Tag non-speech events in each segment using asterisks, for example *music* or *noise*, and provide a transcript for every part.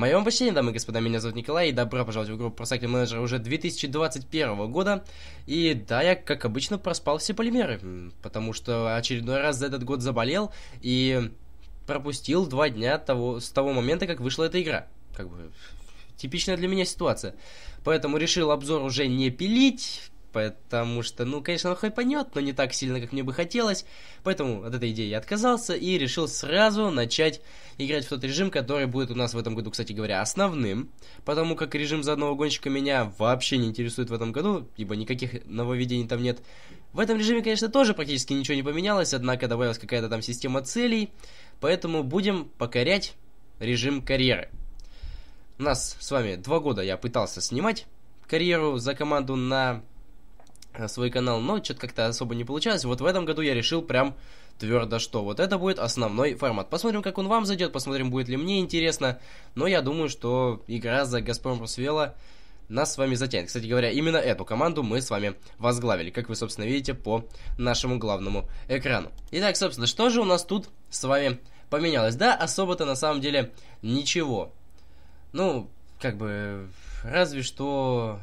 Моем почтении, дамы и господа, меня зовут Николай, и добро пожаловать в группу Просакли Менеджера уже 2021 года. И да, я, как обычно, проспал все полимеры, потому что очередной раз за этот год заболел и пропустил два дня того, с того момента, как вышла эта игра. Как бы типичная для меня ситуация. Поэтому решил обзор уже не пилить, потому что, ну, конечно, он хоть хайпанет, но не так сильно, как мне бы хотелось, поэтому от этой идеи я отказался и решил сразу начать играть в тот режим, который будет у нас в этом году, кстати говоря, основным, потому как режим за одного гонщика меня вообще не интересует в этом году, ибо никаких нововведений там нет. В этом режиме, конечно, тоже практически ничего не поменялось, однако добавилась какая-то там система целей, поэтому будем покорять режим карьеры. У нас с вами два года я пытался снимать карьеру за команду на Э, свой канал, но что-то как-то особо не получалось. Вот в этом году я решил прям твердо, что вот это будет основной формат. Посмотрим, как он вам зайдет, посмотрим, будет ли мне интересно. Но я думаю, что игра за Газпром Русвела нас с вами затянет. Кстати говоря, именно эту команду мы с вами возглавили, как вы, собственно, видите по нашему главному экрану. Итак, собственно, что же у нас тут с вами поменялось? Да, особо-то на самом деле ничего. Ну, как бы, разве что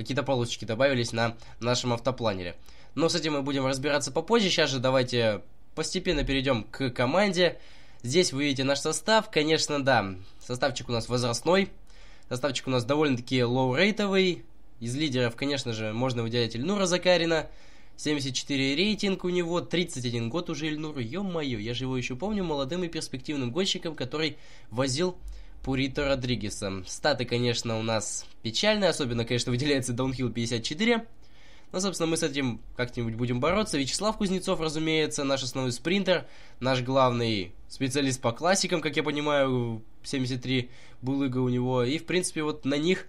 какие-то полосочки добавились на нашем автопланере. Но с этим мы будем разбираться попозже. Сейчас же давайте постепенно перейдем к команде. Здесь вы видите наш состав. Конечно, да, составчик у нас возрастной. Составчик у нас довольно-таки лоу-рейтовый. Из лидеров, конечно же, можно выделять Ильнура Закарина. 74 рейтинг у него, 31 год уже Ильнур. Ё-моё, я же его еще помню молодым и перспективным гонщиком, который возил Пурито Родригеса. Статы, конечно, у нас печальные, особенно, конечно, выделяется Даунхилл 54. Но, собственно, мы с этим как-нибудь будем бороться. Вячеслав Кузнецов, разумеется, наш основной спринтер, наш главный специалист по классикам, как я понимаю, 73 булыга у него. И, в принципе, вот на них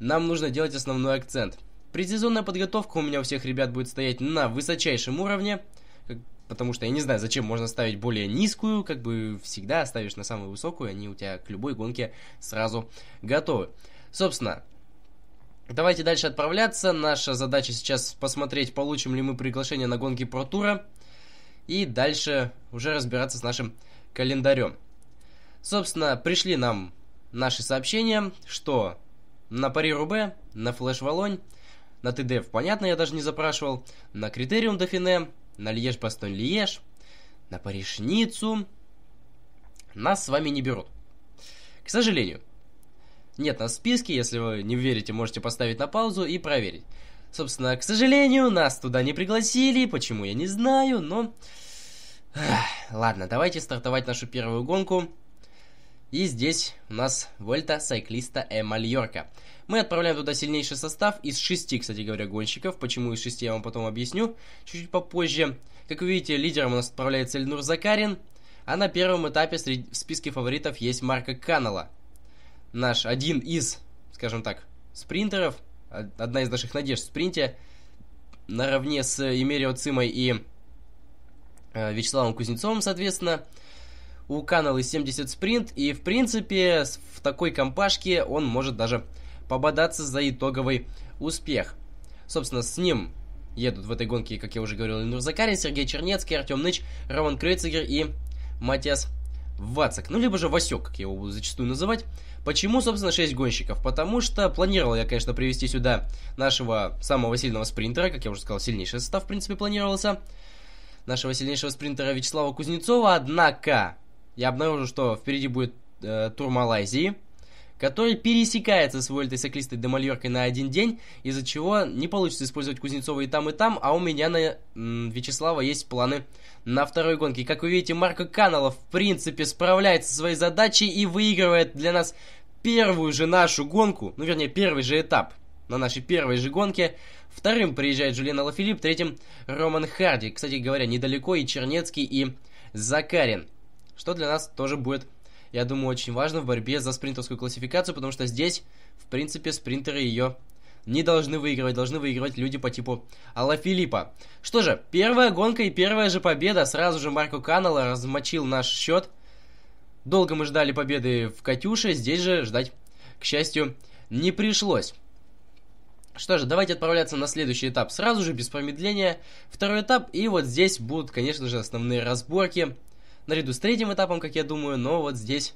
нам нужно делать основной акцент. Предсезонная подготовка у меня у всех ребят будет стоять на высочайшем уровне – потому что я не знаю, зачем можно ставить более низкую, как бы всегда ставишь на самую высокую, они у тебя к любой гонке сразу готовы. Собственно, давайте дальше отправляться. Наша задача сейчас посмотреть, получим ли мы приглашение на гонки про тура и дальше уже разбираться с нашим календарем. Собственно, пришли нам наши сообщения, что на пари Рубе, на Флэш Волонь, на ТДФ, понятно, я даже не запрашивал, на Критериум Дофине, на Льеж-Бастон-Льеж, на Паришницу, нас с вами не берут. К сожалению. Нет нас в списке, если вы не верите, можете поставить на паузу и проверить. Собственно, к сожалению, нас туда не пригласили, почему я не знаю, но... Ладно, давайте стартовать нашу первую гонку. И здесь у нас Вольта Сайклиста Э Мальорка. Мы отправляем туда сильнейший состав из шести, кстати говоря, гонщиков. Почему из шести, я вам потом объясню чуть-чуть попозже. Как вы видите, лидером у нас отправляется Эльнур Закарин, а на первом этапе среди, в списке фаворитов есть Марко Каннелла. Наш один из, скажем так, спринтеров, одна из наших надежд в спринте, наравне с Эмерио Цимой и э, Вячеславом Кузнецовым, соответственно. У Каннеллы 70 спринт, и в принципе в такой компашке он может даже пободаться за итоговый успех. Собственно, с ним едут в этой гонке, как я уже говорил, Инур Закарин, Сергей Чернецкий, Артем Ныч, Роман Крейцегер и Матиас Вацак, ну либо же Васек, как я его буду зачастую называть. Почему, собственно, 6 гонщиков? Потому что планировал я, конечно, привести сюда нашего самого сильного спринтера, как я уже сказал, сильнейший состав, в принципе, планировался, нашего сильнейшего спринтера Вячеслава Кузнецова, однако я обнаружил, что впереди будет э, тур Малайзии, который пересекается с Вольтой Соклистой до Мальоркой на один день, из-за чего не получится использовать Кузнецова и там, и там, а у меня на м, Вячеслава есть планы на второй гонке. как вы видите, Марко Канало в принципе справляется со своей задачей и выигрывает для нас первую же нашу гонку, ну вернее первый же этап на нашей первой же гонке. Вторым приезжает Жюльен Алафилипп, третьим Роман Харди. Кстати говоря, недалеко и Чернецкий, и Закарин, что для нас тоже будет я думаю, очень важно в борьбе за спринтовскую классификацию, потому что здесь, в принципе, спринтеры ее не должны выигрывать, должны выигрывать люди по типу Алла Филиппа. Что же, первая гонка и первая же победа. Сразу же Марко Канала размочил наш счет. Долго мы ждали победы в Катюше, здесь же ждать, к счастью, не пришлось. Что же, давайте отправляться на следующий этап сразу же, без промедления. Второй этап, и вот здесь будут, конечно же, основные разборки наряду с третьим этапом, как я думаю, но вот здесь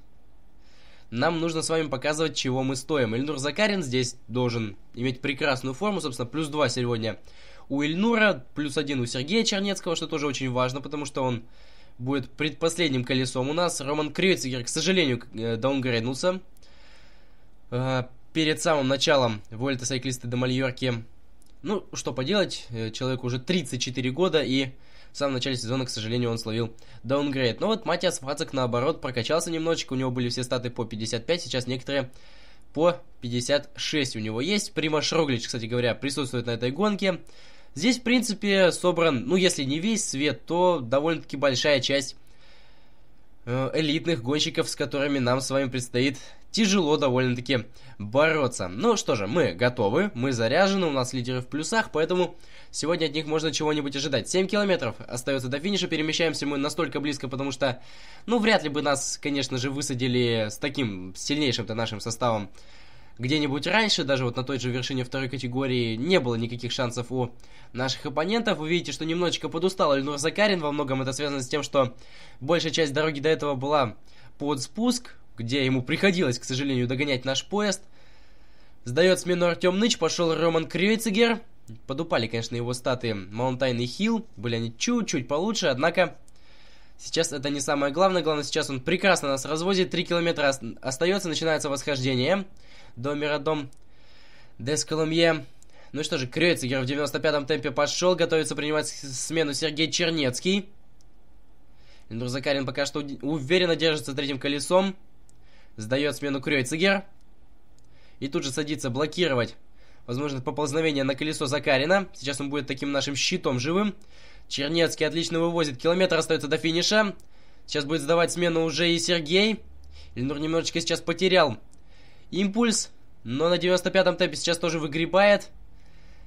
нам нужно с вами показывать, чего мы стоим. Ильнур Закарин здесь должен иметь прекрасную форму, собственно, плюс 2 сегодня у Ильнура, плюс 1 у Сергея Чернецкого, что тоже очень важно, потому что он будет предпоследним колесом у нас. Роман Крейцегер, к сожалению, э, даунгрейднулся э, перед самым началом Вольта Сайклисты до Мальорки. Ну, что поделать, э, человеку уже 34 года, и в самом начале сезона, к сожалению, он словил даунгрейд. Но вот Матиас Фацик, наоборот, прокачался немножечко. У него были все статы по 55, сейчас некоторые по 56 у него есть. Прима Шроглич, кстати говоря, присутствует на этой гонке. Здесь, в принципе, собран, ну, если не весь свет, то довольно-таки большая часть э, элитных гонщиков, с которыми нам с вами предстоит тяжело довольно-таки бороться. Ну что же, мы готовы, мы заряжены, у нас лидеры в плюсах, поэтому сегодня от них можно чего-нибудь ожидать. 7 километров остается до финиша, перемещаемся мы настолько близко, потому что, ну, вряд ли бы нас, конечно же, высадили с таким сильнейшим-то нашим составом где-нибудь раньше, даже вот на той же вершине второй категории, не было никаких шансов у наших оппонентов. Вы видите, что немножечко подустал Эльнур Закарин, во многом это связано с тем, что большая часть дороги до этого была под спуск, где ему приходилось, к сожалению, догонять наш поезд. Сдает смену Артем Ныч, пошел Роман Крейцегер. Подупали, конечно, его статы Маунтайн и Хилл. Были они чуть-чуть получше, однако сейчас это не самое главное. Главное, сейчас он прекрасно нас развозит. Три километра остается, начинается восхождение. До Миродом Десколумье. Ну что же, Крейцегер в 95-м темпе пошел, готовится принимать смену Сергей Чернецкий. Закарин пока что уверенно держится третьим колесом. Сдает смену Крёй Цигер. И тут же садится блокировать. Возможно, поползновение на колесо Закарина. Сейчас он будет таким нашим щитом живым. Чернецкий отлично вывозит. Километр остается до финиша. Сейчас будет сдавать смену уже и Сергей. Ильнур немножечко сейчас потерял импульс. Но на 95-м темпе сейчас тоже выгребает.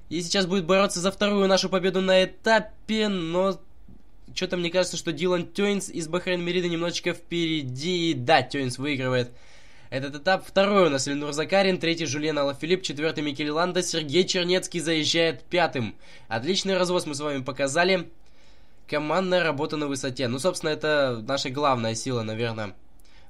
И сейчас будет бороться за вторую нашу победу на этапе, но что-то мне кажется, что Дилан Тёйнс из Бахрейн Мерида немножечко впереди. И да, Тёйнс выигрывает этот этап. Второй у нас Ленур Закарин, третий Жульен Алафилипп, четвертый Микель Ланда, Сергей Чернецкий заезжает пятым. Отличный развоз мы с вами показали. Командная работа на высоте. Ну, собственно, это наша главная сила, наверное,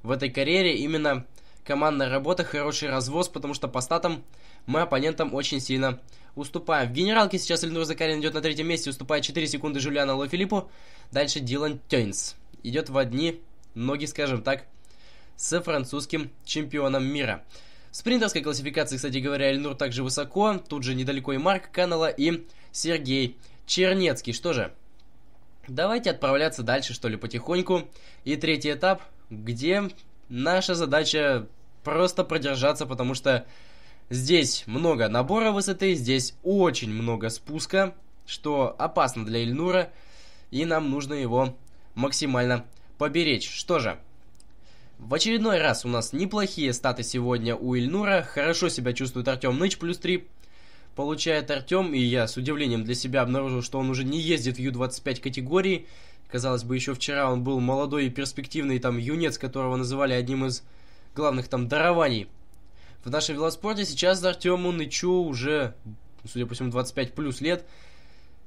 в этой карьере. Именно командная работа, хороший развоз, потому что по статам мы оппонентам очень сильно уступаем. В генералке сейчас Эльнур Закарин идет на третьем месте, уступает 4 секунды Жулиана Лофилиппу. Дальше Дилан Тейнс идет в одни ноги, скажем так, с французским чемпионом мира. В спринтерской классификации, кстати говоря, Эльнур также высоко. Тут же недалеко и Марк Канала, и Сергей Чернецкий. Что же, давайте отправляться дальше, что ли, потихоньку. И третий этап, где наша задача просто продержаться, потому что Здесь много набора высоты, здесь очень много спуска, что опасно для Ильнура, и нам нужно его максимально поберечь. Что же, в очередной раз у нас неплохие статы сегодня у Ильнура, хорошо себя чувствует Артем Ныч, плюс 3 получает Артем, и я с удивлением для себя обнаружил, что он уже не ездит в Ю-25 категории. Казалось бы, еще вчера он был молодой и перспективный там юнец, которого называли одним из главных там дарований в нашем велоспорте. Сейчас Артему Нычу уже, судя по всему, 25 плюс лет.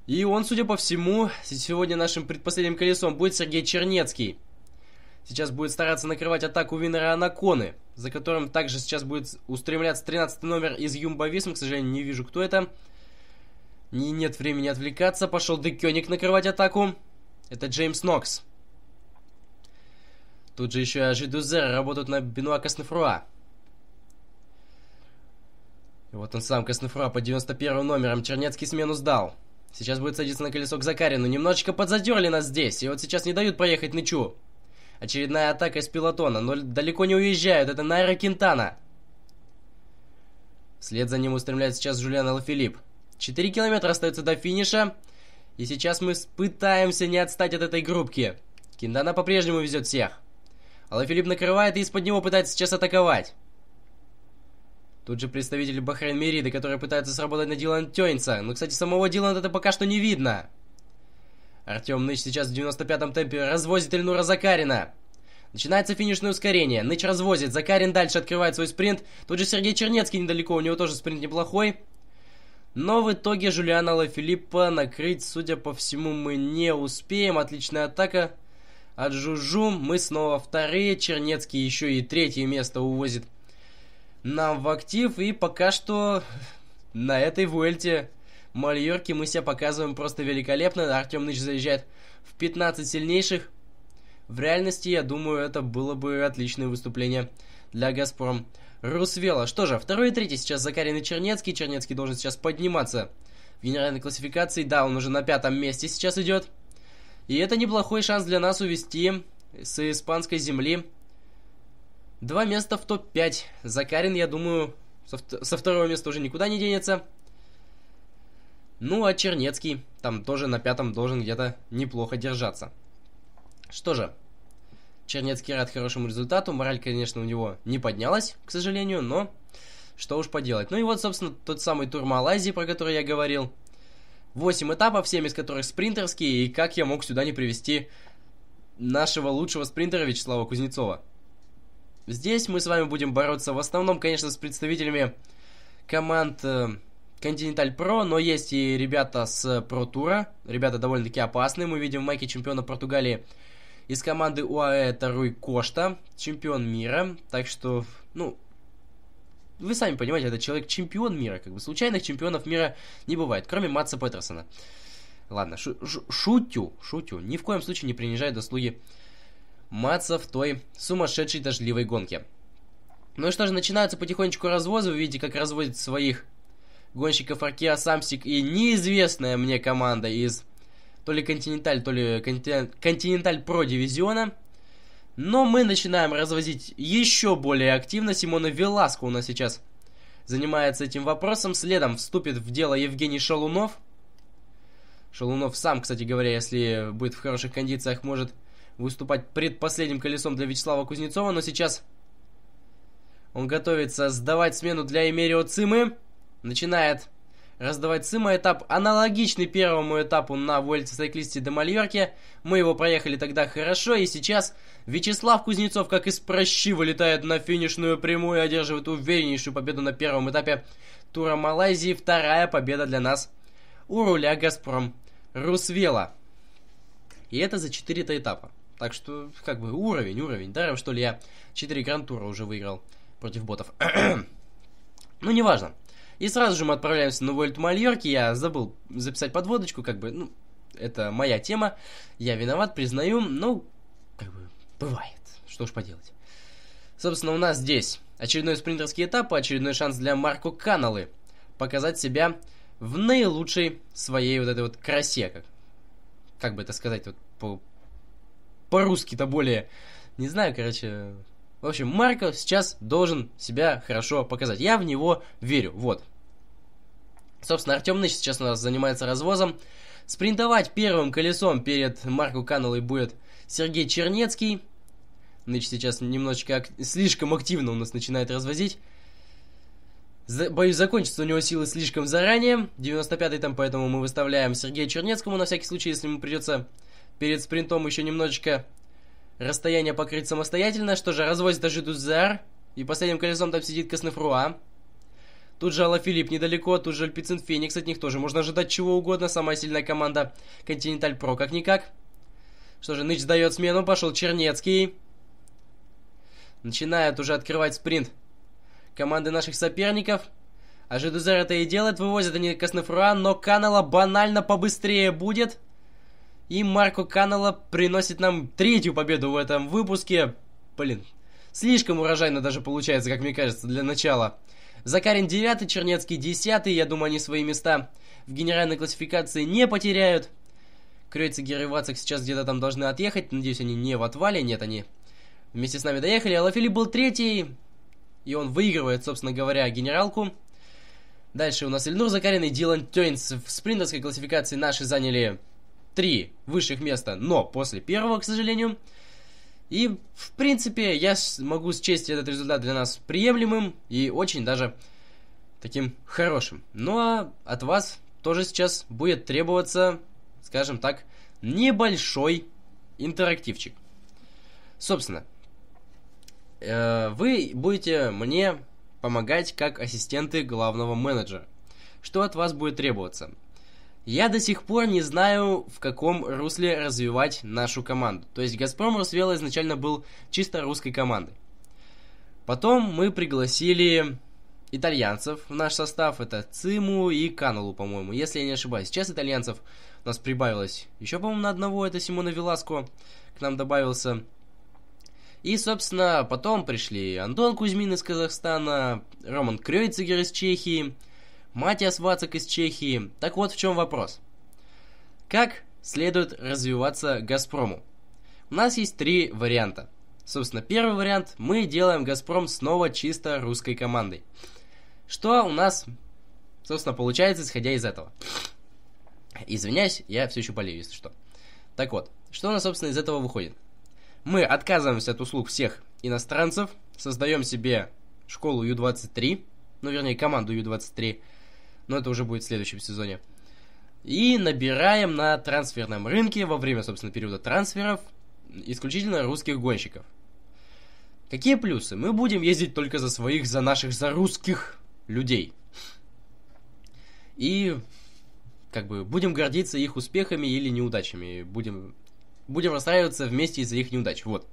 И он, судя по всему, сегодня нашим предпоследним колесом будет Сергей Чернецкий. Сейчас будет стараться накрывать атаку Винера Анаконы, за которым также сейчас будет устремляться 13 номер из Юмбависм. К сожалению, не вижу, кто это. Не, нет времени отвлекаться. Пошел Декёник накрывать атаку. Это Джеймс Нокс. Тут же еще Ажи Дюзер работают на Бенуа Каснефруа. Вот он сам, Коснофра, по 91 номерам, Чернецкий смену сдал. Сейчас будет садиться на колесо к Закарину. Немножечко подзадерли нас здесь, и вот сейчас не дают проехать Нычу. Очередная атака из пилотона, но далеко не уезжают, это Найра Кентана. Вслед за ним устремляется сейчас Жулиан Алфилипп. 4 километра остается до финиша, и сейчас мы пытаемся не отстать от этой группки. Кентана по-прежнему везет всех. Алфилипп накрывает и из-под него пытается сейчас атаковать. Тут же представитель Бахрейн Мерида, который пытается сработать на Дилан Тёйнса. Но, ну, кстати, самого Дилана это пока что не видно. Артём Ныч сейчас в 95-м темпе развозит Эльнура Закарина. Начинается финишное ускорение. Ныч развозит. Закарин дальше открывает свой спринт. Тут же Сергей Чернецкий недалеко. У него тоже спринт неплохой. Но в итоге Жулиана Лафилиппа накрыть, судя по всему, мы не успеем. Отличная атака от Жужу. Мы снова вторые. Чернецкий еще и третье место увозит нам в актив. И пока что на этой вольте Мальорки мы себя показываем просто великолепно. Артем Ныч заезжает в 15 сильнейших. В реальности, я думаю, это было бы отличное выступление для «Газпром». Русвела. Что же, второй и третий сейчас Закарин и Чернецкий. Чернецкий должен сейчас подниматься в генеральной классификации. Да, он уже на пятом месте сейчас идет. И это неплохой шанс для нас увести с испанской земли Два места в топ-5. Закарин, я думаю, со, со второго места уже никуда не денется. Ну, а Чернецкий там тоже на пятом должен где-то неплохо держаться. Что же, Чернецкий рад хорошему результату. Мораль, конечно, у него не поднялась, к сожалению, но что уж поделать. Ну и вот, собственно, тот самый тур Малайзии, про который я говорил. восемь этапов, 7 из которых спринтерские, и как я мог сюда не привести нашего лучшего спринтера Вячеслава Кузнецова. Здесь мы с вами будем бороться в основном, конечно, с представителями команд э, Continental Pro, но есть и ребята с Pro Tour. Ребята довольно-таки опасные. Мы видим в майке чемпиона Португалии из команды УАЭ это Руй Кошта, чемпион мира. Так что, ну, вы сами понимаете, это человек чемпион мира. Как бы случайных чемпионов мира не бывает, кроме Матса Петерсона. Ладно, шу шу шутю, шутю. Ни в коем случае не принижая дослуги маться в той сумасшедшей дождливой гонке. Ну и что же, начинаются потихонечку развозы, вы видите, как разводят своих гонщиков Аркеа Самсик и неизвестная мне команда из то ли Континенталь, то ли Континенталь Про дивизиона. Но мы начинаем развозить еще более активно. Симона Веласко у нас сейчас занимается этим вопросом. Следом вступит в дело Евгений Шалунов. Шалунов сам, кстати говоря, если будет в хороших кондициях, может выступать предпоследним колесом для Вячеслава Кузнецова, но сейчас он готовится сдавать смену для Эмерио Цимы. Начинает раздавать Сыма этап аналогичный первому этапу на Вольте Сайклисте до Мальорки. Мы его проехали тогда хорошо, и сейчас Вячеслав Кузнецов как из прощи вылетает на финишную прямую и одерживает увереннейшую победу на первом этапе тура Малайзии. Вторая победа для нас у руля «Газпром» Русвела. И это за 4 этапа. Так что, как бы, уровень, уровень. Даром, что ли, я 4 грантура уже выиграл против ботов. *clears throat* ну, неважно. И сразу же мы отправляемся на Вольт Мальорки. Я забыл записать подводочку, как бы, ну, это моя тема. Я виноват, признаю, ну, как бы, бывает. Что ж поделать. Собственно, у нас здесь очередной спринтерский этап, очередной шанс для Марко Каналы показать себя в наилучшей своей вот этой вот красе, как, как бы это сказать вот по, по-русски-то более. Не знаю, короче. В общем, Марко сейчас должен себя хорошо показать. Я в него верю, вот. Собственно, Артем Ныч сейчас у нас занимается развозом. Спринтовать первым колесом перед Марко Каннеллой будет Сергей Чернецкий. Ныч сейчас немножечко ак- слишком активно у нас начинает развозить. боюсь, закончится у него силы слишком заранее. 95-й там, поэтому мы выставляем Сергея Чернецкому на всякий случай, если ему придется перед спринтом еще немножечко расстояние покрыть самостоятельно. Что же, развозит даже Дузар. И последним колесом там сидит Коснефруа. Тут же Алла Алафилипп недалеко, тут же Альпицин Феникс, от них тоже можно ожидать чего угодно. Самая сильная команда Континенталь Про, как-никак. Что же, Ныч дает смену, пошел Чернецкий. Начинает уже открывать спринт команды наших соперников. А Жидузер это и делает, вывозят они Коснефруа, но Канала банально побыстрее будет. И Марко Канала приносит нам третью победу в этом выпуске. Блин, слишком урожайно даже получается, как мне кажется, для начала. Закарин 9, Чернецкий 10, я думаю, они свои места в генеральной классификации не потеряют. Крейцегер и Вацик сейчас где-то там должны отъехать, надеюсь, они не в отвале, нет, они вместе с нами доехали. Алафили был третий, и он выигрывает, собственно говоря, генералку. Дальше у нас Ильнур Закарин и Дилан Тёйнс в спринтерской классификации наши заняли три высших места, но после первого, к сожалению. И, в принципе, я могу счесть этот результат для нас приемлемым и очень даже таким хорошим. Ну а от вас тоже сейчас будет требоваться, скажем так, небольшой интерактивчик. Собственно, э, вы будете мне помогать как ассистенты главного менеджера. Что от вас будет требоваться? Я до сих пор не знаю, в каком русле развивать нашу команду. То есть «Газпром Росвела» изначально был чисто русской командой. Потом мы пригласили итальянцев в наш состав. Это Циму и Канулу, по-моему, если я не ошибаюсь. Сейчас итальянцев у нас прибавилось еще, по-моему, на одного. Это Симона Веласко к нам добавился. И, собственно, потом пришли Антон Кузьмин из Казахстана, Роман Крёйцегер из Чехии – Матиас Вацак из Чехии. Так вот в чем вопрос. Как следует развиваться «Газпрому»? У нас есть три варианта. Собственно, первый вариант – мы делаем «Газпром» снова чисто русской командой. Что у нас, собственно, получается, исходя из этого? Извиняюсь, я все еще болею, если что. Так вот, что у нас, собственно, из этого выходит? Мы отказываемся от услуг всех иностранцев, создаем себе школу Ю-23, ну, вернее, команду Ю-23, но это уже будет в следующем сезоне. И набираем на трансферном рынке во время, собственно, периода трансферов исключительно русских гонщиков. Какие плюсы? Мы будем ездить только за своих, за наших, за русских людей. И как бы будем гордиться их успехами или неудачами. Будем, будем расстраиваться вместе из-за их неудач. Вот.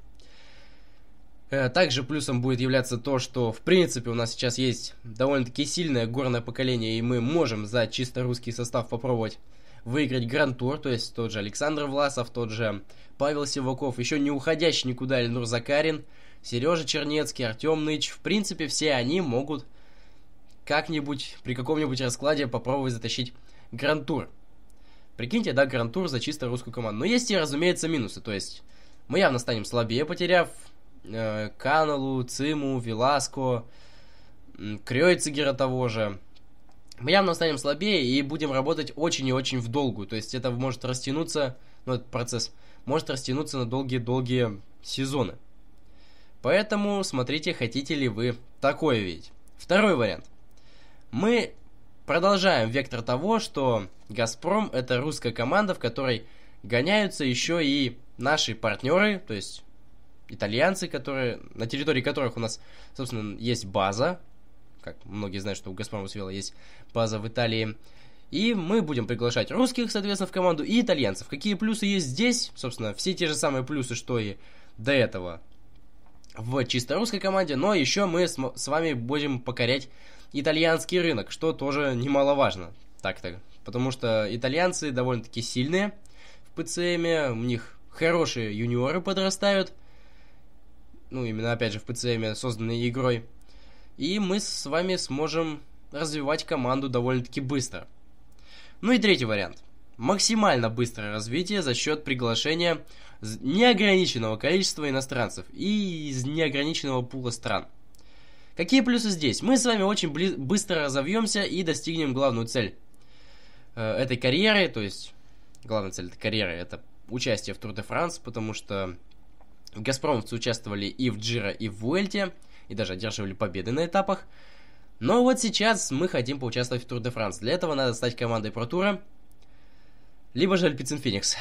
Э, также плюсом будет являться то, что в принципе у нас сейчас есть довольно-таки сильное горное поколение, и мы можем за чисто русский состав попробовать выиграть гран-тур, то есть тот же Александр Власов, тот же Павел Сиваков, еще не уходящий никуда Эльнур Закарин, Сережа Чернецкий, Артем Ныч. В принципе, все они могут как-нибудь при каком-нибудь раскладе попробовать затащить гран-тур. Прикиньте, да, гран-тур за чисто русскую команду. Но есть и, разумеется, минусы. То есть мы явно станем слабее, потеряв Э, Каналу, Циму, Веласко, Крёйцегера того же. Мы явно станем слабее и будем работать очень и очень в долгу. То есть это может растянуться, ну этот процесс может растянуться на долгие-долгие сезоны. Поэтому смотрите, хотите ли вы такое видеть. Второй вариант. Мы продолжаем вектор того, что «Газпром» — это русская команда, в которой гоняются еще и наши партнеры, то есть итальянцы, которые, на территории которых у нас, собственно, есть база, как многие знают, что у Газпрома Свела есть база в Италии. И мы будем приглашать русских, соответственно, в команду и итальянцев. Какие плюсы есть здесь? Собственно, все те же самые плюсы, что и до этого в чисто русской команде, но еще мы с, с вами будем покорять итальянский рынок, что тоже немаловажно. Так-то. Потому что итальянцы довольно-таки сильные в ПЦМе, у них хорошие юниоры подрастают, ну, именно, опять же, в ПЦМ, созданной игрой. И мы с вами сможем развивать команду довольно-таки быстро. Ну и третий вариант. Максимально быстрое развитие за счет приглашения неограниченного количества иностранцев и из неограниченного пула стран. Какие плюсы здесь? Мы с вами очень быстро разовьемся и достигнем главную цель э, этой карьеры, то есть главная цель этой карьеры это участие в Тур де Франс потому что Газпромовцы участвовали и в Джира, и в Вуэльте, и даже одерживали победы на этапах. Но вот сейчас мы хотим поучаствовать в Тур де Франс. Для этого надо стать командой Про Тура, либо же Альпицин Феникс.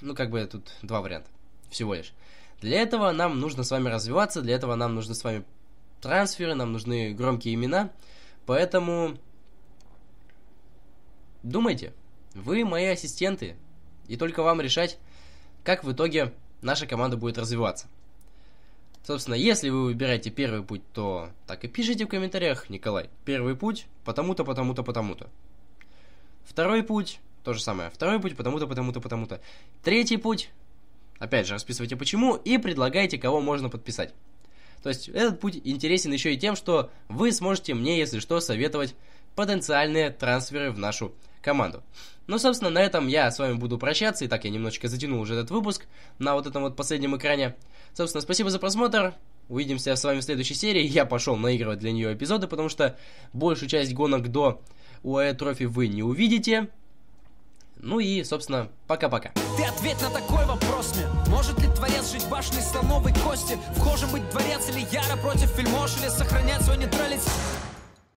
Ну, как бы тут два варианта всего лишь. Для этого нам нужно с вами развиваться, для этого нам нужны с вами трансферы, нам нужны громкие имена. Поэтому думайте, вы мои ассистенты, и только вам решать, как в итоге наша команда будет развиваться. Собственно, если вы выбираете первый путь, то так и пишите в комментариях, Николай. Первый путь, потому-то, потому-то, потому-то. Второй путь, то же самое. Второй путь, потому-то, потому-то, потому-то. Третий путь, опять же, расписывайте почему, и предлагайте, кого можно подписать. То есть этот путь интересен еще и тем, что вы сможете мне, если что, советовать потенциальные трансферы в нашу команду. Ну, собственно, на этом я с вами буду прощаться. И так я немножечко затянул уже этот выпуск на вот этом вот последнем экране. Собственно, спасибо за просмотр. Увидимся с вами в следующей серии. Я пошел наигрывать для нее эпизоды, потому что большую часть гонок до УАЭ Трофи вы не увидите. Ну и, собственно, пока-пока. Ты ответь на такой вопрос мне. Может ли творец жить в башне слоновой кости? В быть дворец или яра против фильмош или сохранять свой нейтралитет?